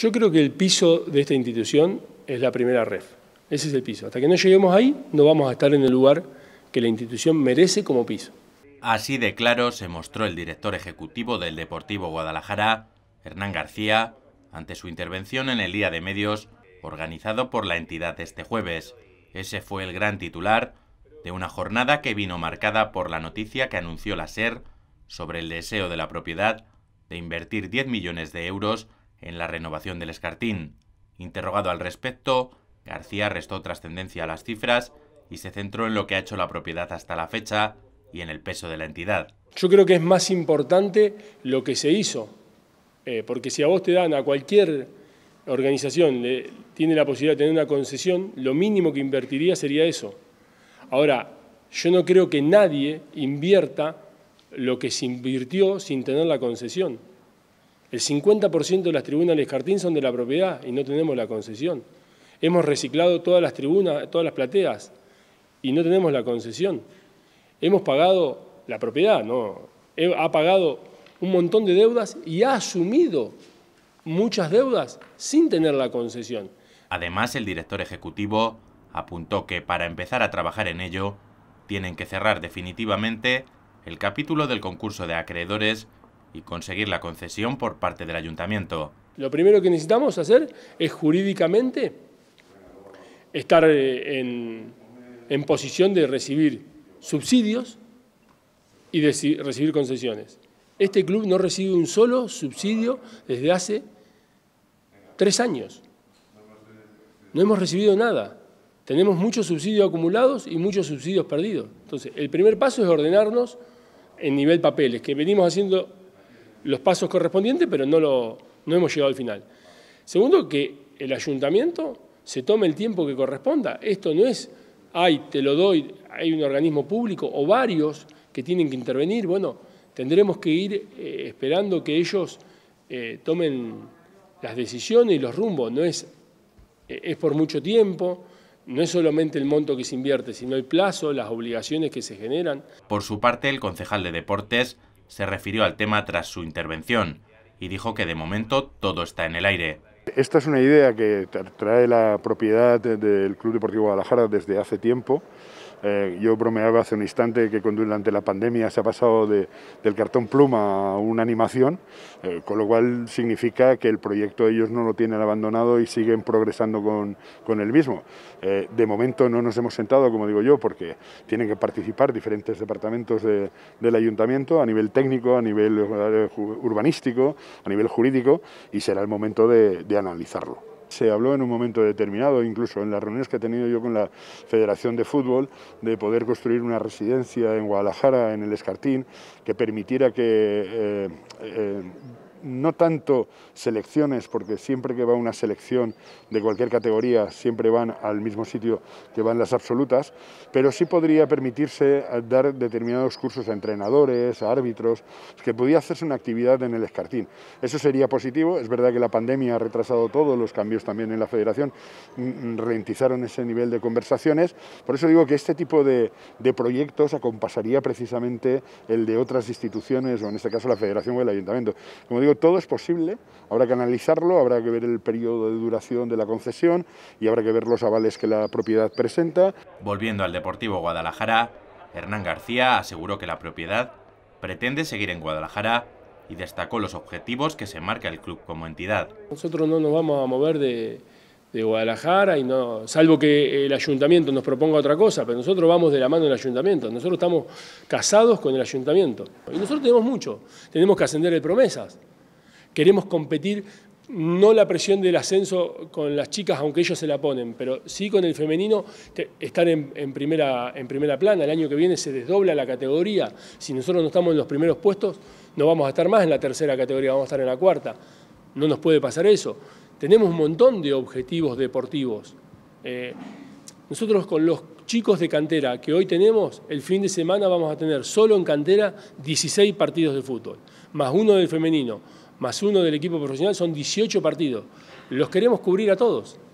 Yo creo que el piso de esta institución es la primera red. Ese es el piso. Hasta que no lleguemos ahí, no vamos a estar en el lugar que la institución merece como piso. Así de claro se mostró el director ejecutivo del Deportivo Guadalajara, Hernán García, ante su intervención en el Día de Medios organizado por la entidad este jueves. Ese fue el gran titular de una jornada que vino marcada por la noticia que anunció la SER sobre el deseo de la propiedad de invertir 10 millones de euros en la renovación del escartín. Interrogado al respecto, García restó trascendencia a las cifras y se centró en lo que ha hecho la propiedad hasta la fecha y en el peso de la entidad. Yo creo que es más importante lo que se hizo, eh, porque si a vos te dan a cualquier organización, tiene la posibilidad de tener una concesión, lo mínimo que invertiría sería eso. Ahora, yo no creo que nadie invierta lo que se invirtió sin tener la concesión. El 50% de las tribunas de Escartín son de la propiedad y no tenemos la concesión. Hemos reciclado todas las tribunas, todas las plateas y no tenemos la concesión. Hemos pagado la propiedad, no. Ha pagado un montón de deudas y ha asumido muchas deudas sin tener la concesión. Además, el director ejecutivo apuntó que para empezar a trabajar en ello, tienen que cerrar definitivamente el capítulo del concurso de acreedores y conseguir la concesión por parte del ayuntamiento. Lo primero que necesitamos hacer es jurídicamente estar eh, en, posición de recibir subsidios y de recibir concesiones. Este club no recibe un solo subsidio desde hace tres años. No hemos recibido nada. Tenemos muchos subsidios acumulados y muchos subsidios perdidos. Entonces, el primer paso es ordenarnos en nivel papeles, que venimos haciendo los pasos correspondientes, pero no, lo, no hemos llegado al final. Segundo, que el ayuntamiento se tome el tiempo que corresponda. Esto no es, ay, te lo doy, hay un organismo público o varios que tienen que intervenir. Bueno, tendremos que ir eh, esperando que ellos eh, tomen las decisiones y los rumbos. No es, eh, es por mucho tiempo, no es solamente el monto que se invierte, sino el plazo, las obligaciones que se generan. Por su parte, el concejal de deportes se refirió al tema tras su intervención y dijo que de momento todo está en el aire. Esta es una idea que trae la propiedad del Club Deportivo Guadalajara desde hace tiempo. Eh, yo bromeaba hace un instante que durante la pandemia se ha pasado de, del cartón pluma a una animación, eh, con lo cual significa que el proyecto ellos no lo tienen abandonado y siguen progresando con, con el mismo. Eh, de momento no nos hemos sentado, como digo yo, porque tienen que participar diferentes departamentos del ayuntamiento a nivel técnico, a nivel urbanístico, a nivel jurídico y será el momento de analizarlo. Se habló en un momento determinado, incluso en las reuniones que he tenido yo con la Federación de Fútbol, de poder construir una residencia en Guadalajara, en el Escartín, que permitiera que... Eh, eh, no tanto selecciones, porque siempre que va una selección de cualquier categoría siempre van al mismo sitio que van las absolutas, pero sí podría permitirse eh, dar determinados cursos a entrenadores, a árbitros, que podía hacerse una actividad en el escartín. Eso sería positivo, es verdad que la pandemia ha retrasado todos los cambios también en la federación mm, mm, rentizaron ese nivel de conversaciones, por eso digo que este tipo de, de proyectos acompasaría precisamente el de otras instituciones, o en este caso la federación o el ayuntamiento. Como digo, todo es posible, habrá que analizarlo, habrá que ver el periodo de duración de la concesión y habrá que ver los avales que la propiedad presenta. Volviendo al Deportivo Guadalajara, Hernán García aseguró que la propiedad pretende seguir en Guadalajara y destacó los objetivos que se marca el club como entidad. Nosotros no nos vamos a mover de, Guadalajara, y no, salvo que el ayuntamiento nos proponga otra cosa, pero nosotros vamos de la mano del ayuntamiento, nosotros estamos casados con el ayuntamiento. Y nosotros tenemos mucho, tenemos que ascender el promesas. Queremos competir no la presión del ascenso con las chicas, aunque ellos se la ponen, pero sí con el femenino, estar en, primera, en primera plana. El año que viene se desdobla la categoría. Si nosotros no estamos en los primeros puestos, no vamos a estar más en la tercera categoría, vamos a estar en la cuarta. No nos puede pasar eso. Tenemos un montón de objetivos deportivos. Eh, nosotros con los chicos de cantera que hoy tenemos, el fin de semana vamos a tener solo en cantera 16 partidos de fútbol, más uno del femenino más uno del equipo profesional, son 18 partidos. Los queremos cubrir a todos.